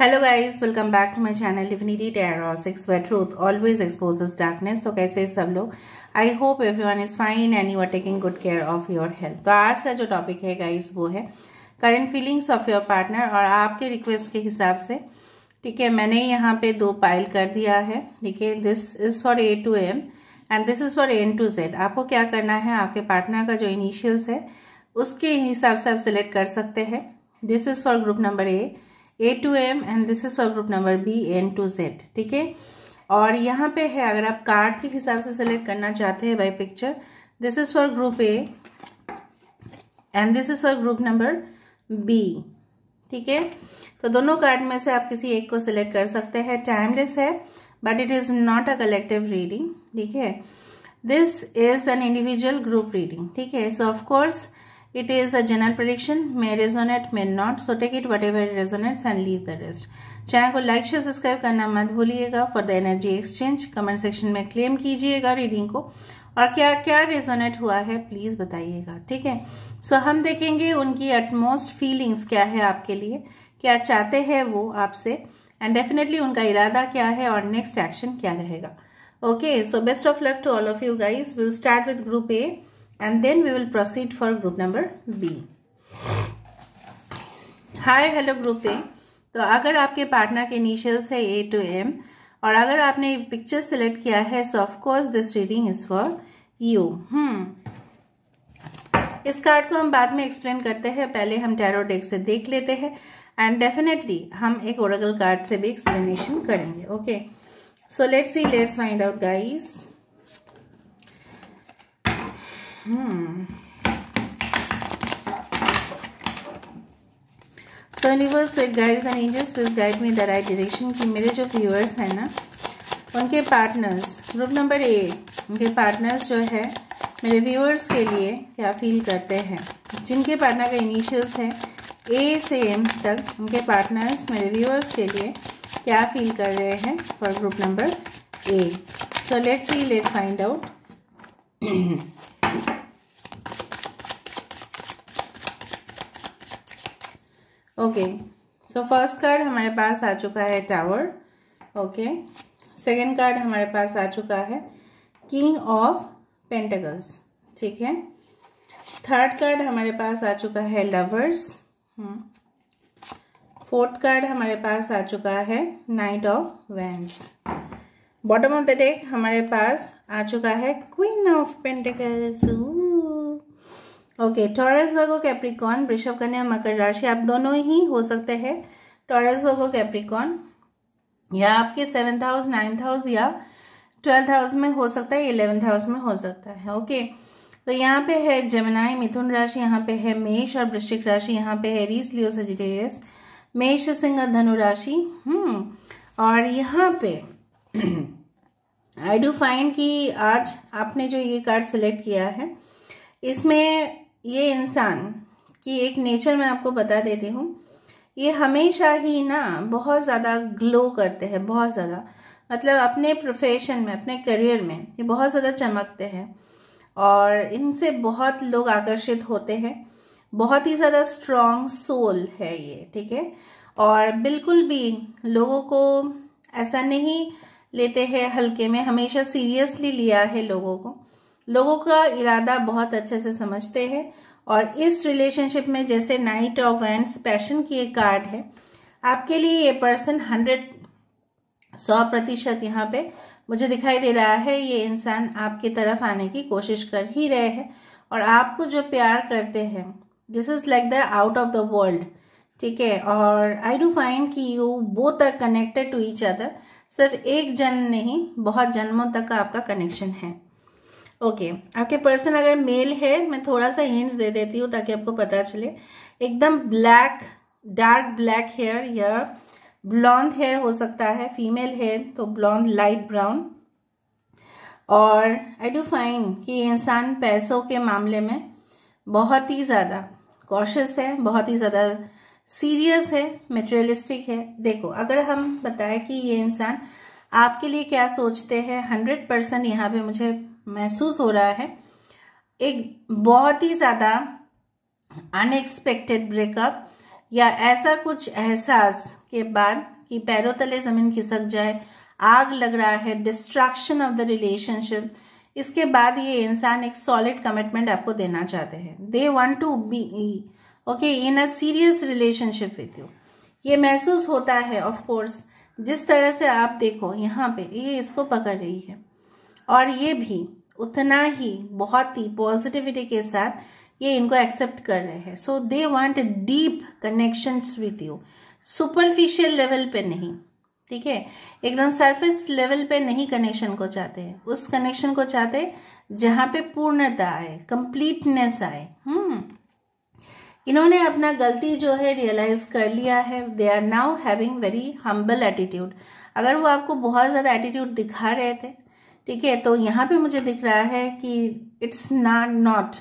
Hello guys welcome back to my channel और six way truth always exposes darkness तो कैसे सब लोग I hope everyone is fine and you are taking good care of your health तो आज का जो टॉपिक है गाइस वो है current feelings of your partner और आपके रिक्वेस्ट के हिसाब से ठीक है मैंने यहाँ पे दो पाइल कर दिया है ठीक है this is for A to M and this is for N to Z आपको क्या करना है आपके पार्टनर का जो इनिशियल्स है उसके हिसाब से आप सिलेक्ट कर सकते हैं this is for group number A A to M and this is for group number B N to Z ठीक है और यहाँ पे है अगर आप कार्ड के हिसाब से सेलेक्ट करना चाहते हैं by picture this is for group A and this is for group number B ठीक है तो दोनों कार्ड में से आप किसी एक को सिलेक्ट कर सकते हैं टाइमलेस है but it is not a collective reading ठीक है this is an individual group reading ठीक है so of course It is a general prediction, may resonate, may not. So take it whatever resonates and leave the rest. Channel को like share subscribe करना मत भूलिएगा for the energy exchange comment section में claim कीजिएगा reading को और क्या क्या रेजोनेट हुआ है प्लीज़ बताइएगा ठीक है सो so, हम देखेंगे उनकी अटमोस्ट फीलिंग्स क्या है आपके लिए क्या चाहते हैं वो आपसे एंड डेफिनेटली उनका इरादा क्या है और नेक्स्ट एक्शन क्या रहेगा okay so best of luck to all of you guys will start with group A and then we will proceed for group number B. Hi hello group A तो अगर आपके पार्टनर के initials है ए to M और अगर आपने picture select किया है so of course this reading is for you hmm इस कार्ड को हम बाद में एक्सप्लेन करते हैं पहले हम टैरो डेक से देख लेते हैं एंड डेफिनेटली हम एक ओरगल कार्ड से भी एक्सप्लेनेशन करेंगे okay so let's see let's find out guys Hmm. So universe with guides and angels please guide me the right direction कि मेरे जो व्यूअर्स हैं ना उनके पार्टनर्स ग्रुप नंबर ए उनके पार्टनर्स जो है मेरे व्यूअर्स के लिए क्या फील करते हैं जिनके पार्टनर का इनिशियल्स है ए से एम तक उनके पार्टनर्स मेरे व्यूअर्स के लिए क्या फील कर रहे हैं for group number A so let's see let find out okay so first card हमारे पास आ चुका है टावर ओके सेकेंड कार्ड हमारे पास आ चुका है किंग ऑफ पेंटेगल्स ठीक है थर्ड कार्ड हमारे पास आ चुका है लवर्स फोर्थ कार्ड हमारे पास आ चुका है knight of wands bottom of the deck हमारे पास आ चुका है queen of pentacles okay Taurus Virgo Capricorn वृषभ कन्या मकर राशि आप दोनों ही हो सकते हैं टॉरस वर्गो कैप्रिकॉन या आपके सेवेंथ हाउस नाइन्थ हाउस या ट्वेल्थ हाउस में हो सकता है इलेवेंथ हाउस में हो सकता है ओके तो यहाँ पे है जमनाई मिथुन राशि यहाँ पे है मेष और वृश्चिक राशि यहाँ पे है रीस लियो सजिटेरियस मेष सिंह और धनु राशि हम्म, और यहाँ पे आई डू फाइंड कि आज आपने जो ये कार्ड सिलेक्ट किया है इसमें ये इंसान की एक नेचर मैं आपको बता देती हूँ ये हमेशा ही ना बहुत ज़्यादा ग्लो करते हैं बहुत ज़्यादा मतलब अपने प्रोफेशन में अपने करियर में ये बहुत ज़्यादा चमकते हैं और इनसे बहुत लोग आकर्षित होते हैं बहुत ही ज़्यादा स्ट्रॉन्ग सोल है ये ठीक है और बिल्कुल भी लोगों को ऐसा नहीं लेते हैं हल्के में हमेशा सीरियसली लिया है लोगों को लोगों का इरादा बहुत अच्छे से समझते हैं और इस रिलेशनशिप में जैसे नाइट ऑफ एंड पैशन की एक कार्ड है आपके लिए ये पर्सन हंड्रेड सौ प्रतिशत यहाँ पे मुझे दिखाई दे रहा है ये इंसान आपकी तरफ आने की कोशिश कर ही रहे हैं और आपको जो प्यार करते हैं this is like the out of the world ठीक है और आई डू फाइंड कि you both are connected to each other सिर्फ एक जन्म नहीं बहुत जन्मों तक आपका कनेक्शन है ओके आपके पर्सन अगर मेल है मैं थोड़ा सा हिंट्स दे देती हूँ ताकि आपको पता चले एकदम ब्लैक डार्क ब्लैक हेयर या ब्लॉन्ड हेयर हो सकता है फीमेल है तो ब्लॉन्ड लाइट ब्राउन और आई डू फाइन कि ये इंसान पैसों के मामले में बहुत ही ज़्यादा कॉशस है बहुत ही ज़्यादा सीरियस है मेटेरियलिस्टिक है देखो अगर हम बताएं कि ये इंसान आपके लिए क्या सोचते हैं हंड्रेड परसेंट यहाँ पर मुझे महसूस हो रहा है एक बहुत ही ज़्यादा अनएक्सपेक्टेड ब्रेकअप या ऐसा कुछ एहसास के बाद कि पैरों तले ज़मीन खिसक जाए आग लग रहा है डिस्ट्रैक्शन ऑफ द रिलेशनशिप इसके बाद ये इंसान एक सॉलिड कमिटमेंट आपको देना चाहते हैं they want to be okay in a serious relationship with you ये महसूस होता है ऑफ कोर्स जिस तरह से आप देखो यहाँ पे ये इसको पकड़ रही है और ये भी उतना ही बहुत ही पॉजिटिविटी के साथ ये इनको एक्सेप्ट कर रहे हैं so they want deep connections with you superficial level पे नहीं ठीक है एकदम सरफेस लेवल पे नहीं कनेक्शन को चाहते हैं उस कनेक्शन को चाहते जहां पे पूर्णता आए कंप्लीटनेस आए हम्म इन्होंने अपना गलती जो है रियलाइज कर लिया है they are now having very humble attitude अगर वो आपको बहुत ज़्यादा एटीट्यूड दिखा रहे थे ठीक है तो यहाँ पे मुझे दिख रहा है कि it's not not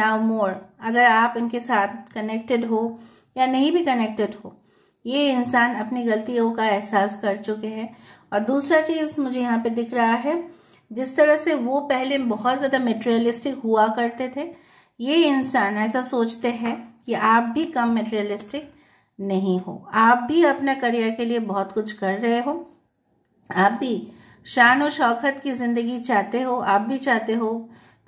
now more अगर आप इनके साथ कनेक्टेड हो या नहीं भी कनेक्टेड हो ये इंसान अपनी गलतियों का एहसास कर चुके हैं और दूसरा चीज़ मुझे यहाँ पे दिख रहा है जिस तरह से वो पहले बहुत ज़्यादा मेटेरियलिस्टिक हुआ करते थे ये इंसान ऐसा सोचते हैं कि आप भी कम मटेरियलिस्टिक नहीं हो आप भी अपने करियर के लिए बहुत कुछ कर रहे हो आप भी शान और शौकत की ज़िंदगी चाहते हो आप भी चाहते हो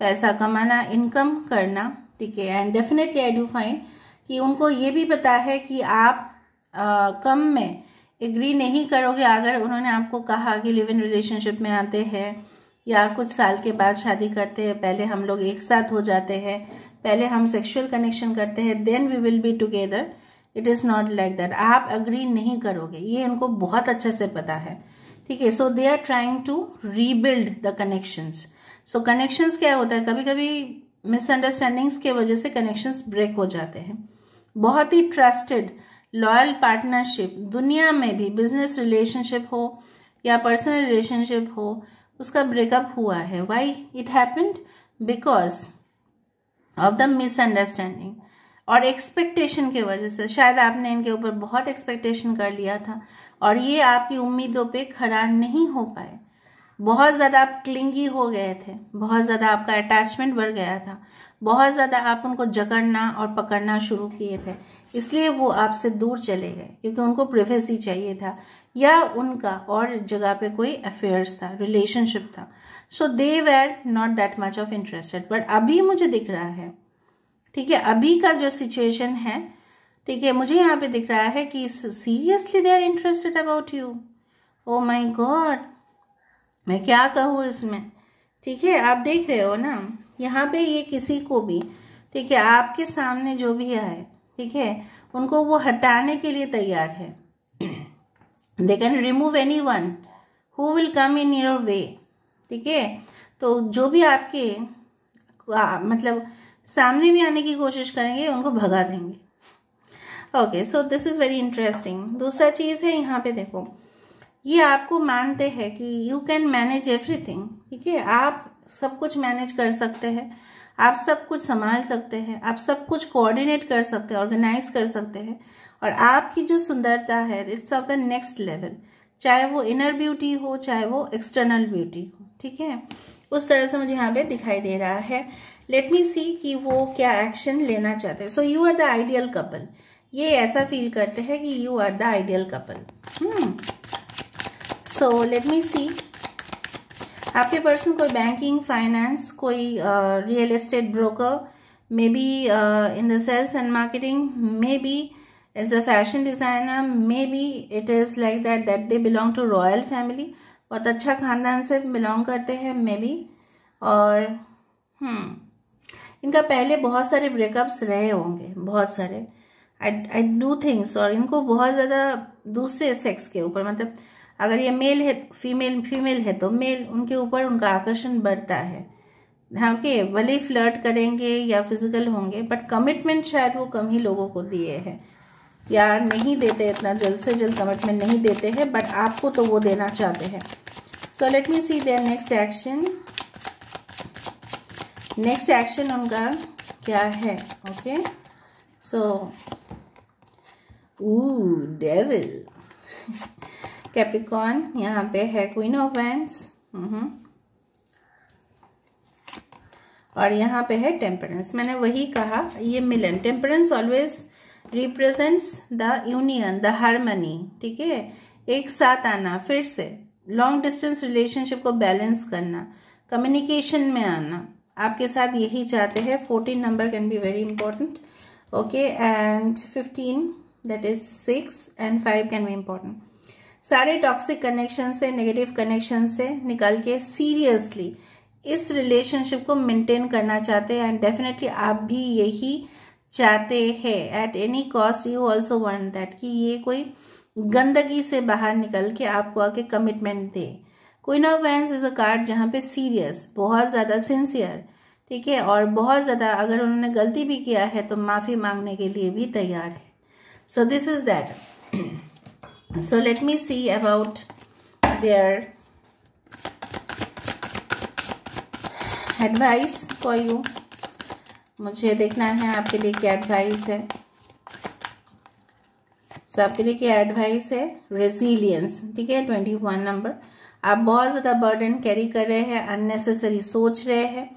पैसा कमाना इनकम करना ठीक है and definitely I do find कि उनको ये भी पता है कि आप आ, कम में एग्री नहीं करोगे अगर उन्होंने आपको कहा कि लिव इन रिलेशनशिप में आते हैं या कुछ साल के बाद शादी करते हैं पहले हम लोग एक साथ हो जाते हैं पहले हम सेक्सुअल कनेक्शन करते हैं then we will be together it is not like that आप अग्री नहीं करोगे ये उनको बहुत अच्छे से पता है ठीक है so they are trying to rebuild the connections so connections क्या होता है कभी कभी मिसअंडरस्टैंडिंग्स के वजह से कनेक्शंस ब्रेक हो जाते हैं बहुत ही ट्रस्टेड लॉयल पार्टनरशिप दुनिया में भी बिजनेस रिलेशनशिप हो या पर्सनल रिलेशनशिप हो उसका ब्रेकअप हुआ है why it happened because of the misunderstanding और एक्सपेक्टेशन के वजह से शायद आपने इनके ऊपर बहुत एक्सपेक्टेशन कर लिया था और ये आपकी उम्मीदों पे खड़ा नहीं हो पाए बहुत ज़्यादा आप क्लिंगी हो गए थे बहुत ज़्यादा आपका अटैचमेंट बढ़ गया था बहुत ज़्यादा आप उनको जकड़ना और पकड़ना शुरू किए थे इसलिए वो आपसे दूर चले गए क्योंकि उनको प्रिवेसी चाहिए था या उनका और जगह पे कोई अफेयर्स था रिलेशनशिप था so they were not that much of interested but अभी मुझे दिख रहा है ठीक है अभी का जो सिचुएशन है ठीक है मुझे यहाँ पे दिख रहा है कि seriously they are interested about you oh my god मैं क्या कहूँ इसमें ठीक है आप देख रहे हो ना यहाँ पे ये किसी को भी ठीक है आपके सामने जो भी आए ठीक है उनको वो हटाने के लिए तैयार है they can remove anyone who will come in your way ठीक है तो जो भी आपके आ, मतलब सामने भी आने की कोशिश करेंगे उनको भगा देंगे okay so this is very interesting दूसरा चीज़ है यहाँ पे देखो ये आपको मानते हैं कि यू कैन मैनेज एवरीथिंग ठीक है आप सब कुछ मैनेज कर सकते हैं आप सब कुछ संभाल सकते हैं आप सब कुछ कोऑर्डिनेट कर सकते हैं ऑर्गेनाइज कर सकते हैं और आपकी जो सुंदरता है it's of the next level चाहे वो इनर ब्यूटी हो चाहे वो एक्सटर्नल ब्यूटी हो ठीक है उस तरह से मुझे यहाँ पे दिखाई दे रहा है लेट मी सी कि वो क्या एक्शन लेना चाहते हैं so you are the ideal couple ये ऐसा फील करते हैं कि you are the ideal couple so let me see आपके पर्सन कोई बैंकिंग फाइनेंस कोई real estate broker maybe in the sales and marketing maybe as a fashion designer maybe it is like that that they belong to royal family बहुत अच्छा खानदान से belong करते हैं may be और हम्म इनका पहले बहुत सारे ब्रेकअप्स रहे होंगे बहुत सारे आई डू थिंग्स और इनको बहुत ज़्यादा दूसरे सेक्स के ऊपर मतलब अगर ये मेल है फीमेल फीमेल है तो मेल उनके ऊपर उनका आकर्षण बढ़ता है हाँ के भले ही फ्लर्ट करेंगे या फिजिकल होंगे बट कमिटमेंट शायद वो कम ही लोगों को दिए हैं या नहीं देते इतना जल्द से जल्द कमिटमेंट नहीं देते हैं बट आपको तो वो देना चाहते हैं so let me see there next action next action उनका क्या है ओके सो ऊ डेविल कैप्रिकॉन यहाँ पे है क्वीन ऑफ वैंड्स और यहाँ पे है टेम्परेंस मैंने वही कहा ये मिलन temperance always represents the union the harmony ठीक है एक साथ आना फिर से लॉन्ग डिस्टेंस रिलेशनशिप को बैलेंस करना कम्युनिकेशन में आना आपके साथ यही चाहते हैं fourteen number can be very important okay and fifteen that is six and five can be important सारे टॉक्सिक कनेक्शन से नेगेटिव कनेक्शन से निकल के सीरियसली इस रिलेशनशिप को मेंटेन करना चाहते हैं एंड डेफिनेटली आप भी यही चाहते हैं at any cost you also want that कि ये कोई गंदगी से बाहर निकल के आपको आके कमिटमेंट दे queen of wands is a card जहाँ पे सीरियस बहुत ज़्यादा सिंसियर ठीक है और बहुत ज़्यादा अगर उन्होंने गलती भी किया है तो माफ़ी मांगने के लिए भी तैयार है so this is that so let me see about their advice for you मुझे देखना है आपके लिए क्या एडवाइस है सो so, आपके लिए क्या एडवाइस है रेजिलियंस ठीक है ट्वेंटी वन नंबर आप बहुत ज़्यादा बर्डन कैरी कर रहे हैं अननेसेसरी सोच रहे हैं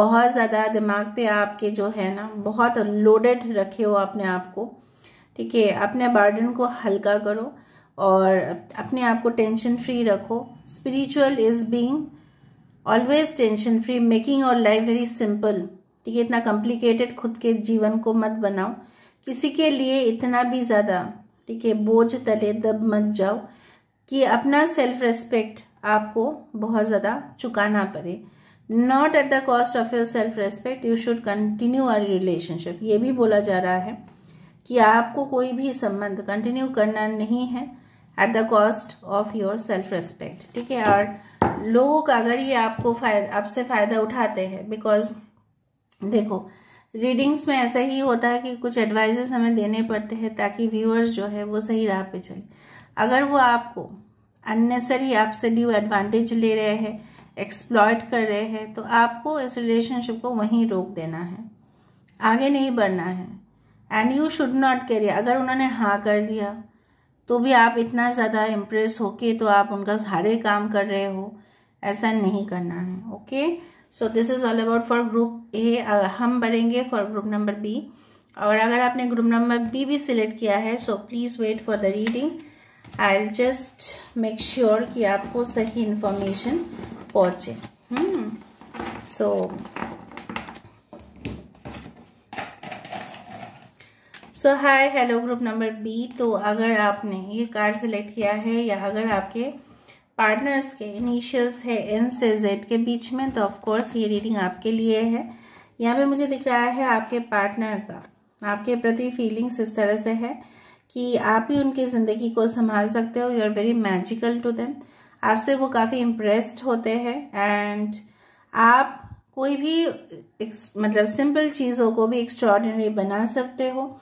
बहुत ज़्यादा दिमाग पे आपके जो है ना बहुत लोडेड रखे हो अपने आप को ठीक है अपने बर्डन को हल्का करो और अपने आप को टेंशन फ्री रखो spiritual is being always tension free making और लाइफ वेरी सिंपल ठीक है इतना कॉम्प्लिकेटेड खुद के जीवन को मत बनाओ किसी के लिए इतना भी ज़्यादा ठीक है बोझ तले दब मत जाओ कि अपना सेल्फ रेस्पेक्ट आपको बहुत ज़्यादा चुकाना पड़े not at the cost of your self respect you should continue our relationship ये भी बोला जा रहा है कि आपको कोई भी संबंध कंटिन्यू करना नहीं है at the cost of your self respect ठीक है और लोग अगर ये आपको फायदा आपसे फ़ायदा उठाते हैं बिकॉज देखो रीडिंग्स में ऐसा ही होता है कि कुछ एडवाइजेस हमें देने पड़ते हैं ताकि व्यूअर्स जो है वो सही राह पे चले अगर वो आपको अननेसरी आपसे ड्यू एडवांटेज ले रहे हैं एक्सप्लॉयट कर रहे हैं तो आपको इस रिलेशनशिप को वहीं रोक देना है आगे नहीं बढ़ना है and you should not carry अगर उन्होंने हाँ कर दिया तो भी आप इतना ज़्यादा इम्प्रेस होके तो आप उनका सारे काम कर रहे हो ऐसा नहीं करना है okay so this is all about for group A हम बढ़ेंगे फॉर ग्रुप नंबर बी और अगर आपने ग्रुप नंबर बी भी सिलेक्ट किया है so please wait for the reading I'll just make sure कि आपको सही इन्फॉर्मेशन पहुँचे so hmm. so, so hi hello group number B तो अगर आपने ये कार्ड सेलेक्ट किया है या अगर आपके पार्टनर्स के इनिशियल्स है एन से जेड के बीच में तो ऑफकोर्स ये रीडिंग आपके लिए है यहाँ पे मुझे दिख रहा है आपके पार्टनर का आपके प्रति फीलिंग्स इस तरह से है कि आप ही उनकी ज़िंदगी को संभाल सकते हो you are very magical to them आपसे वो काफ़ी इम्प्रेस्ड होते हैं एंड आप कोई भी मतलब सिंपल चीज़ों को भी एक्स्ट्रॉर्डनरी बना सकते हो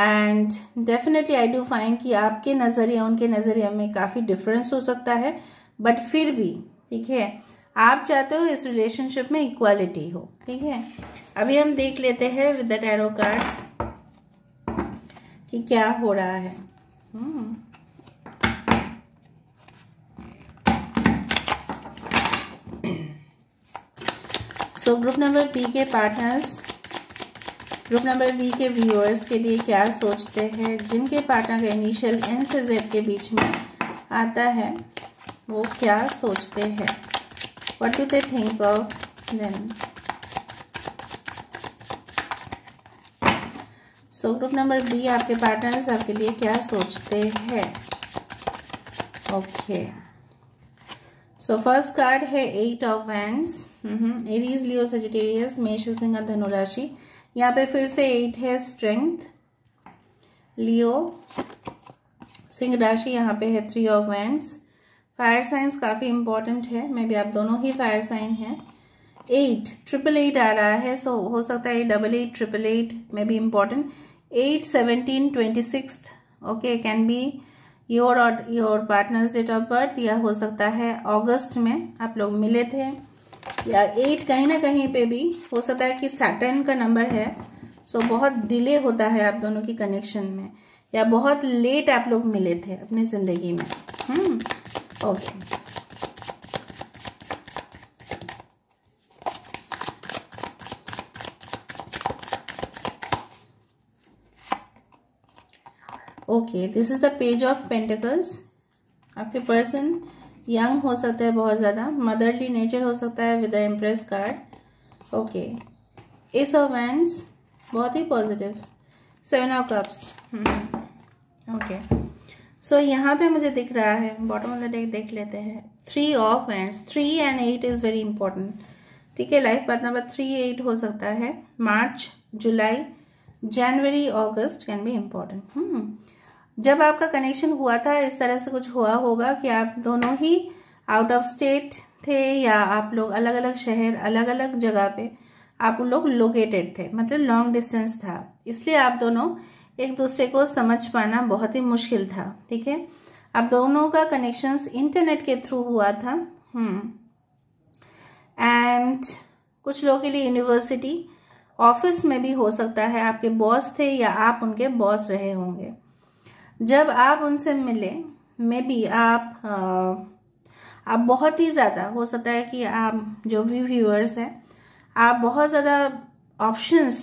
and definitely I do find कि आपके नज़रिया उनके नज़रिया में काफ़ी डिफरेंस हो सकता है बट फिर भी ठीक है आप चाहते हो इस रिलेशनशिप में इक्वालिटी हो ठीक है अभी हम देख लेते हैं विद द टैरो कार्ड्स कि क्या हो रहा है सो ग्रुप नंबर पी के पार्टनर्स रूम नंबर बी के व्यूअर्स के लिए क्या सोचते हैं जिनके पार्टनर का इनिशियल एन से जेड के बीच में आता है वो क्या सोचते हैं what do they think of then so group number B आपके पार्टनर्स आपके लिए क्या सोचते हैं ओके सो फर्स्ट कार्ड है eight of wands Aries Leo Sagittarius मेष सिंह धनुराशि यहाँ पे फिर से एट है स्ट्रेंथ लियो सिंह राशि यहाँ पे है three of wands fire signs काफ़ी इंपॉर्टेंट है मे भी आप दोनों ही फायर साइन हैं एट ट्रिपल एट आ रहा है सो हो सकता है डबल एट ट्रिपल एट मे भी important eight seventeen twenty six okay can be your और your partners date of birth या हो सकता है अगस्त में आप लोग मिले थे या एट कहीं ना कहीं पे भी हो सकता है कि सैटर्न का नंबर है सो बहुत डिले होता है आप दोनों की कनेक्शन में या बहुत लेट आप लोग मिले थे अपनी ज़िंदगी में okay okay this is the page of pentacles आपके पर्सन यंग हो सकता है बहुत ज़्यादा मदरली नेचर हो सकता है with the empress card okay इस वैंस बहुत ही positive seven of cups okay so यहाँ पे मुझे दिख रहा है बॉटम ऑफ द डेक देख लेते हैं three of wands three and eight is very important ठीक है life partner number three eight हो सकता है March July January August can be important जब आपका कनेक्शन हुआ था इस तरह से कुछ हुआ होगा कि आप दोनों ही आउट ऑफ स्टेट थे या आप लोग अलग अलग शहर अलग अलग जगह पे आप लोग लोकेटेड थे मतलब लॉन्ग डिस्टेंस था इसलिए आप दोनों एक दूसरे को समझ पाना बहुत ही मुश्किल था ठीक है आप दोनों का कनेक्शंस इंटरनेट के थ्रू हुआ था एंड हम्म। कुछ लोगों के लिए यूनिवर्सिटी ऑफिस में भी हो सकता है आपके बॉस थे या आप उनके बॉस रहे होंगे जब आप उनसे मिले मे बी आप आप बहुत ही ज़्यादा हो सकता है कि आप जो भी व्यूअर्स हैं आप बहुत ज़्यादा ऑप्शंस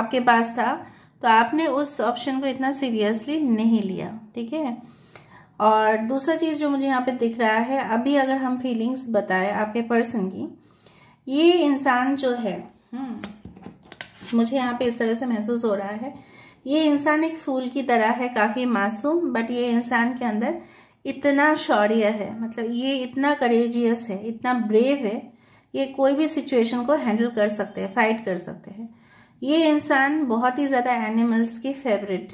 आपके पास था तो आपने उस ऑप्शन को इतना सीरियसली नहीं लिया ठीक है और दूसरा चीज़ जो मुझे यहाँ पे दिख रहा है अभी अगर हम फीलिंग्स बताएं आपके पर्सन की ये इंसान जो है हम्म, मुझे यहाँ पे इस तरह से महसूस हो रहा है ये इंसान एक फूल की तरह है काफ़ी मासूम बट ये इंसान के अंदर इतना शौर्य है मतलब ये इतना करेजियस है इतना ब्रेव है ये कोई भी सिचुएशन को हैंडल कर सकते हैं फाइट कर सकते हैं ये इंसान बहुत ही ज़्यादा एनिमल्स की फेवरेट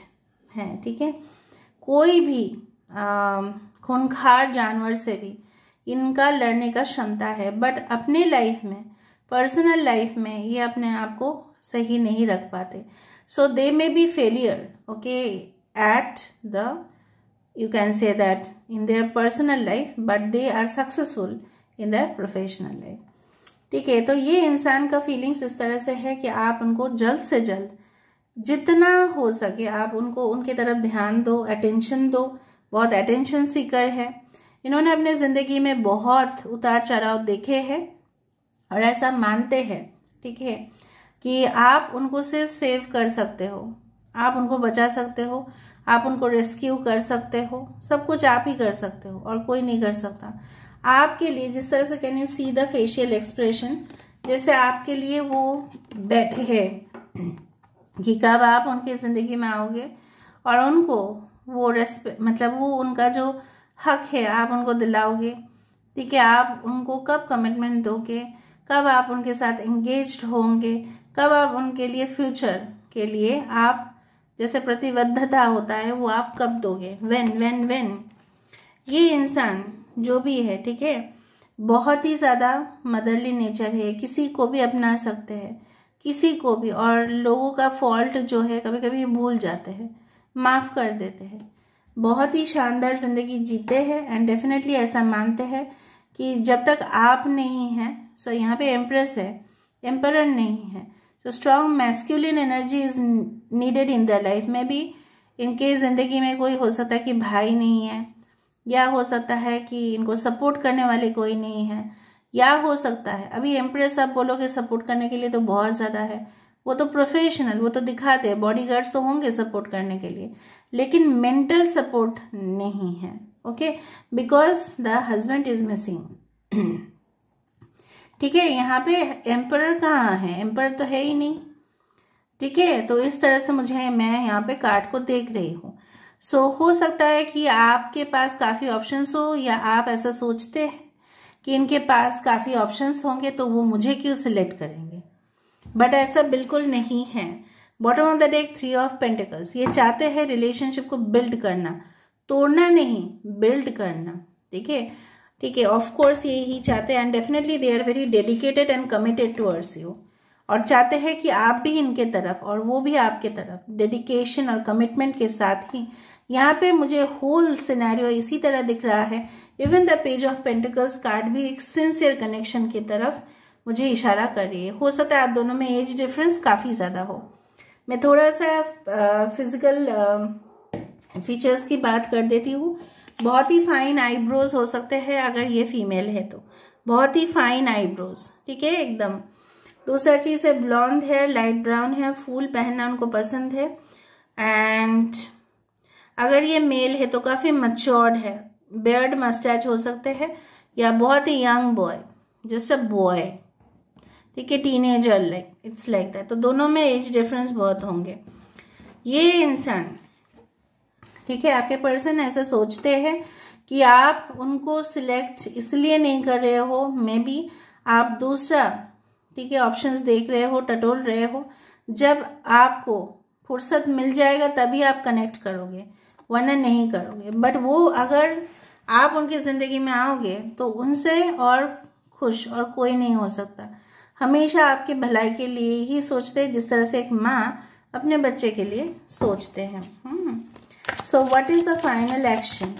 हैं ठीक है कोई भी खूनखार जानवर से भी इनका लड़ने का क्षमता है बट अपने लाइफ में पर्सनल लाइफ में ये अपने आप को सही नहीं रख पाते so they may be failure okay at the you can say that in their personal life but they are successful in their professional life ठीक है तो ये इंसान का फीलिंग्स इस तरह से है कि आप उनको जल्द से जल्द जितना हो सके आप उनको उनकी तरफ ध्यान दो अटेंशन दो बहुत अटेंशन सीकर है इन्होंने अपने ज़िंदगी में बहुत उतार चढ़ाव देखे हैं और ऐसा मानते हैं ठीक है कि आप उनको सिर्फ सेव कर सकते हो आप उनको बचा सकते हो आप उनको रेस्क्यू कर सकते हो सब कुछ आप ही कर सकते हो और कोई नहीं कर सकता आपके लिए जिस तरह से can you see the facial expression जैसे आपके लिए वो बैठे है कि कब आप उनकी ज़िंदगी में आओगे और उनको वो रेस्पे मतलब वो उनका जो हक है आप उनको दिलाओगे ठीक है आप उनको कब कमिटमेंट दोगे कब आप उनके साथ एंगेज होंगे कब आप उनके लिए फ्यूचर के लिए आप जैसे प्रतिबद्धता होता है वो आप कब दोगे वेन वेन वेन ये इंसान जो भी है ठीक है बहुत ही ज़्यादा मदरली नेचर है किसी को भी अपना सकते हैं किसी को भी और लोगों का फॉल्ट जो है कभी कभी भूल जाते हैं माफ़ कर देते हैं बहुत ही शानदार ज़िंदगी जीते हैं एंड डेफिनेटली ऐसा मानते हैं कि जब तक आप नहीं हैं सो यहाँ पे एम्प्रेस है एम्पर नहीं है so strong masculine energy is needed in the life में भी इनके ज़िंदगी में कोई हो सकता है कि भाई नहीं है या हो सकता है कि इनको सपोर्ट करने वाले कोई नहीं है या हो सकता है अभी एम्प्रेस आप बोलोगे सपोर्ट करने के लिए तो बहुत ज़्यादा है वो तो प्रोफेशनल वो तो दिखाते हैं बॉडी गार्ड्स तो होंगे सपोर्ट करने के लिए लेकिन मेंटल सपोर्ट नहीं है okay because the husband is missing ठीक है यहाँ पे एम्पर कहाँ है एम्पर तो है ही नहीं ठीक है तो इस तरह से मुझे मैं यहाँ पे कार्ड को देख रही हूँ सो so, हो सकता है कि आपके पास काफ़ी ऑप्शंस हो या आप ऐसा सोचते हैं कि इनके पास काफ़ी ऑप्शंस होंगे तो वो मुझे क्यों सिलेक्ट करेंगे बट ऐसा बिल्कुल नहीं है bottom of the deck three of pentacles ये चाहते हैं रिलेशनशिप को बिल्ड करना तोड़ना नहीं बिल्ड करना ठीक है ठीक है ऑफ कोर्स ये ही चाहते हैं and definitely they are very dedicated and committed towards you और चाहते हैं कि आप भी इनके तरफ और वो भी आपके तरफ डेडिकेशन और कमिटमेंट के साथ ही यहाँ पे मुझे होल सिनेरियो इसी तरह दिख रहा है even the page of pentacles card भी एक सिंसियर कनेक्शन की तरफ मुझे इशारा कर रही है हो सकता है आप दोनों में एज डिफरेंस काफ़ी ज़्यादा हो मैं थोड़ा सा फिजिकल फीचर्स की बात कर देती हूँ बहुत ही फाइन आईब्रोज हो सकते हैं अगर ये फीमेल है तो बहुत ही फाइन आईब्रोज ठीक है एकदम दूसरा चीज़ है blonde hair light brown hair फूल पहनना उनको पसंद है एंड अगर ये मेल है तो काफ़ी मच्योर्ड है बेर्ड मस्टैच हो सकते हैं या बहुत ही young boy just a boy ठीक है eager like it's like that तो दोनों में एज डिफरेंस बहुत होंगे ये इंसान ठीक है आपके पर्सन ऐसे सोचते हैं कि आप उनको सिलेक्ट इसलिए नहीं कर रहे हो मे बी आप दूसरा ठीक है ऑप्शंस देख रहे हो टटोल रहे हो जब आपको फुर्सत मिल जाएगा तभी आप कनेक्ट करोगे वरना नहीं करोगे बट वो अगर आप उनकी ज़िंदगी में आओगे तो उनसे और खुश और कोई नहीं हो सकता हमेशा आपके भलाई के लिए ही सोचते हैं जिस तरह से एक माँ अपने बच्चे के लिए सोचते हैं hmm. So what is the final action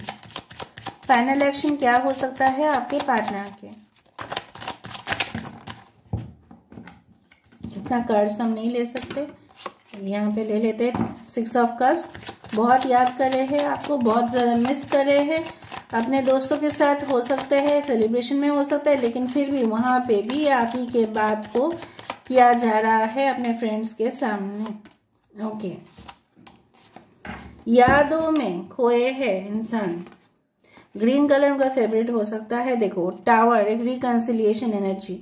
final action क्या हो सकता है आपके पार्टनर के इतना कर्ज हम नहीं ले सकते यहाँ पे ले लेते सिक्स ऑफ कप्स बहुत याद कर रहे हैं आपको बहुत ज़्यादा मिस कर रहे हैं अपने दोस्तों के साथ हो सकता है सेलिब्रेशन में हो सकता है लेकिन फिर भी वहाँ पे भी आप ही के बात को किया जा रहा है अपने फ्रेंड्स के सामने ओके okay. यादों में खोए है इंसान ग्रीन कलर उनका फेवरेट हो सकता है देखो टावर एक reconciliation energy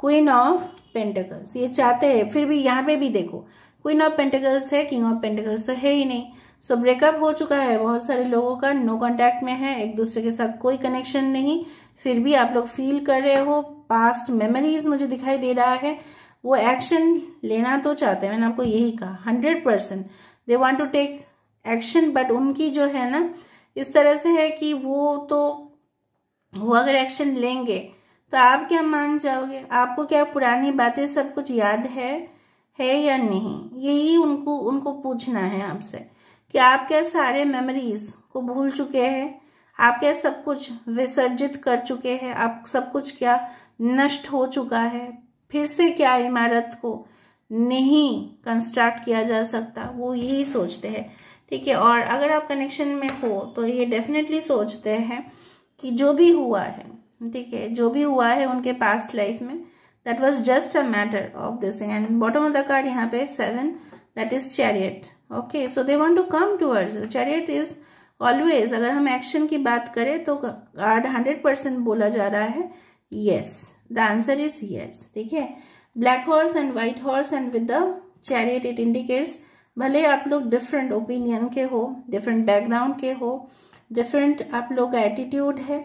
queen of pentacles ये चाहते हैं फिर भी यहाँ पे भी देखो क्वीन ऑफ पेंटिकल्स है किंग ऑफ पेंटिकल्स तो है ही नहीं सो so, ब्रेकअप हो चुका है बहुत सारे लोगों का नो no में है एक दूसरे के साथ कोई कनेक्शन नहीं फिर भी आप लोग फील कर रहे हो पास्ट मेमोरीज मुझे दिखाई दे रहा है वो एक्शन लेना तो चाहते हैं मैंने आपको यही कहा hundred percent they want to take action but उनकी जो है ना इस तरह से है कि वो तो वो अगर एक्शन लेंगे तो आप क्या मान जाओगे आपको क्या पुरानी बातें सब कुछ याद है है या नहीं यही उनको उनको पूछना है आपसे कि आप क्या सारे मेमोरीज को भूल चुके हैं आप क्या सब कुछ विसर्जित कर चुके हैं आप सब कुछ क्या नष्ट हो चुका है फिर से क्या इमारत को नहीं कंस्ट्रक्ट किया जा सकता वो यही सोचते हैं ठीक है और अगर आप कनेक्शन में हो तो ये डेफिनेटली सोचते हैं कि जो भी हुआ है ठीक है जो भी हुआ है उनके पास्ट लाइफ में that was just a matter of this and bottom of the card यहाँ पे seven that is chariot okay so they want to come towards chariot is always अगर हम एक्शन की बात करें तो कार्ड हंड्रेड परसेंट बोला जा रहा है yes the answer is yes ठीक है black horse and white horse and with the chariot it indicates भले आप लोग डिफरेंट ओपिनियन के हो डिफरेंट बैकग्राउंड के हो डिफरेंट आप लोग का एटीट्यूड है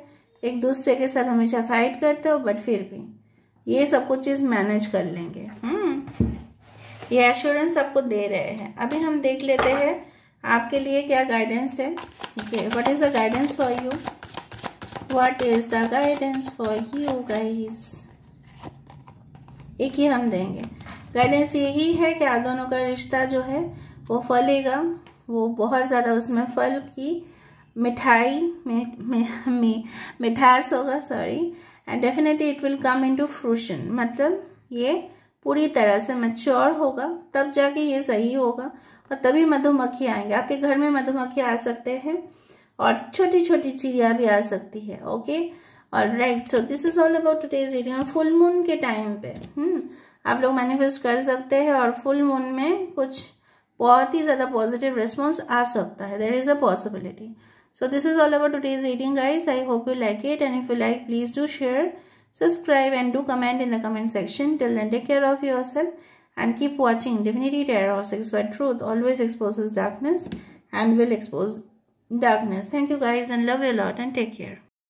एक दूसरे के साथ हमेशा फाइट करते हो बट फिर भी ये सब कुछ चीज़ मैनेज कर लेंगे हम्म। ये एश्योरेंस आपको दे रहे हैं अभी हम देख लेते हैं आपके लिए क्या गाइडेंस है what is the guidance for you what is the guidance for you guys एक ही हम देंगे गाइडेंस यही है कि आप दोनों का रिश्ता जो है वो फलेगा वो बहुत ज़्यादा उसमें फल की मिठाई में मिठास होगा sorry and definitely it will come into fruition मतलब ये पूरी तरह से मच्योर होगा तब जाके ये सही होगा और तभी मधुमक्खी आएंगे आपके घर में मधुमक्खी आ सकते हैं और छोटी छोटी चिड़िया भी आ सकती है ओके और right so this is all about today's reading full moon के टाइम पे हम्म आप लोग मैनिफेस्ट कर सकते हैं और फुल मून में कुछ बहुत ही ज्यादा पॉजिटिव रिस्पॉन्स आ सकता है there is a possibility so this is all about to reading guys I hope you like it and if you like please do share subscribe and do comment in the comment section till then take care of your self and keep watching definitely tear of six but truth always expose darkness and will expose darkness thank you guys and love you lot and take care